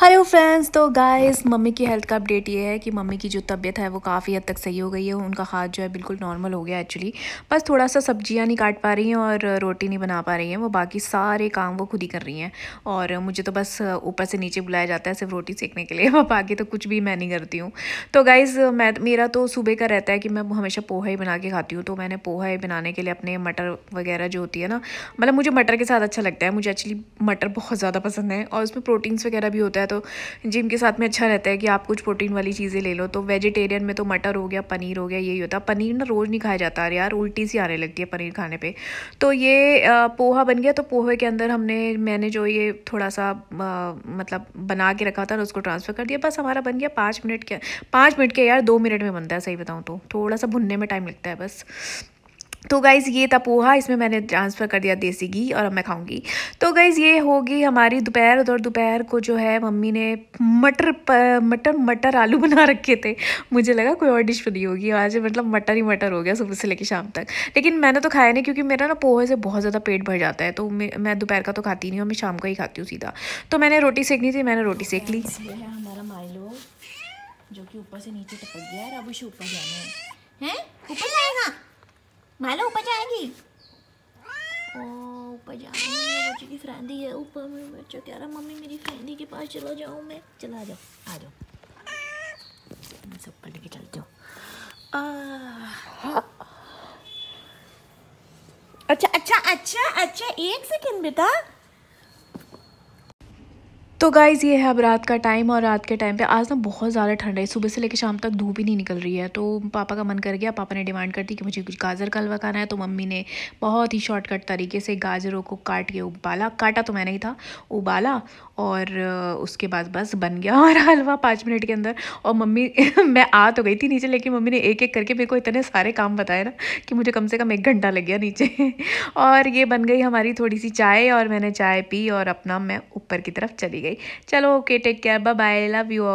hello friends तो guys mummy की health का अपडेट ये है कि मम्मी की जो तबीयत है वो काफ़ी हद तक सही हो गई है उनका हाथ जो है बिल्कुल नॉर्मल हो गया एक्चुअली बस थोड़ा सा सब्जियां नहीं काट पा रही हैं और रोटी नहीं बना पा रही हैं वो बाकी सारे काम वो खुद ही कर रही हैं और मुझे तो बस ऊपर से नीचे बुलाया जाता है सिर्फ रोटी सेकने के लिए बाकी तो कुछ भी मैं नहीं करती हूँ तो गाइज़ मैं मेरा तो सुबह का रहता है कि मैं हमेशा पोहा ही बना के खाती हूँ तो मैंने पोहा ही बनाने के लिए अपने मटर वगैरह जो होती है ना मतलब मुझे मटर के साथ अच्छा लगता है मुझे एक्चुअली मटर बहुत ज़्यादा पसंद है और उसमें प्रोटीन्स वगैरह भी होता है है तो जिम के साथ में अच्छा रहता है कि आप कुछ प्रोटीन वाली चीज़ें ले लो तो वेजिटेरियन में तो मटर हो गया पनीर हो गया यही होता है पनीर ना रोज़ नहीं खाया जाता यार उल्टी सी आने लगती है पनीर खाने पर तो ये पोहा बन गया तो पोहे के अंदर हमने मैंने जो ये थोड़ा सा मतलब बना के रखा था ना उसको ट्रांसफ़र कर दिया बस हमारा बन गया पाँच मिनट के पाँच मिनट के यार दो मिनट में बनता है सही बताऊँ तो थोड़ा सा भुनने में टाइम लगता है बस तो गाइज़ ये था पोहा इसमें मैंने ट्रांसफ़र कर दिया देसी घी और अब मैं खाऊंगी तो गाइज़ ये होगी हमारी दोपहर और दोपहर को जो है मम्मी ने मटर मटर मटर आलू बना रखे थे मुझे लगा कोई और डिश बनी होगी आज मतलब मटर ही मटर हो गया सुबह से लेकर शाम तक लेकिन मैंने तो खाया नहीं क्योंकि मेरा ना पोहे से बहुत ज़्यादा पेट भर जाता है तो मैं दोपहर का तो खाती नहीं हूँ मैं शाम का ही खाती हूँ सीधा तो मैंने रोटी सेकनी थी मैंने रोटी सेक ली हमारा माइलो जो कि ऊपर से नीचे टपक गया है अब उसे ऊपर जाना है मालो ऊपर जाएगी ऊपर जाएगी मेरे बच्चे की फ्रेंडी है ऊपर में बच्चा कह रहा मम्मी मेरी फ्रेंडी के पास चला जाऊँ मैं चला जाओ आ जाओ सब पढ़ के चलते हो अच्छा अच्छा अच्छा अच्छा एक सेकेंड बेटा तो गाइज़ ये है अब रात का टाइम और रात के टाइम पे आज ना बहुत ज़्यादा ठंड है सुबह से लेकर शाम तक धूप ही नहीं निकल रही है तो पापा का मन कर गया पापा ने डिमांड कर दी कि मुझे कुछ गाजर का हलवा खाना है तो मम्मी ने बहुत ही शॉर्टकट तरीके से गाजरों को काट के उबाला काटा तो मैंने ही था उबाला और उसके बाद बस बन गया हमारा हलवा पाँच मिनट के अंदर और मम्मी मैं आ तो गई थी नीचे लेकिन मम्मी ने एक एक करके मेरे को इतने सारे काम बताए ना कि मुझे कम से कम एक घंटा लग गया नीचे और ये बन गई हमारी थोड़ी सी चाय और मैंने चाय पी और अपना मैं ऊपर की तरफ चली गई चलो okay take care bye bye love you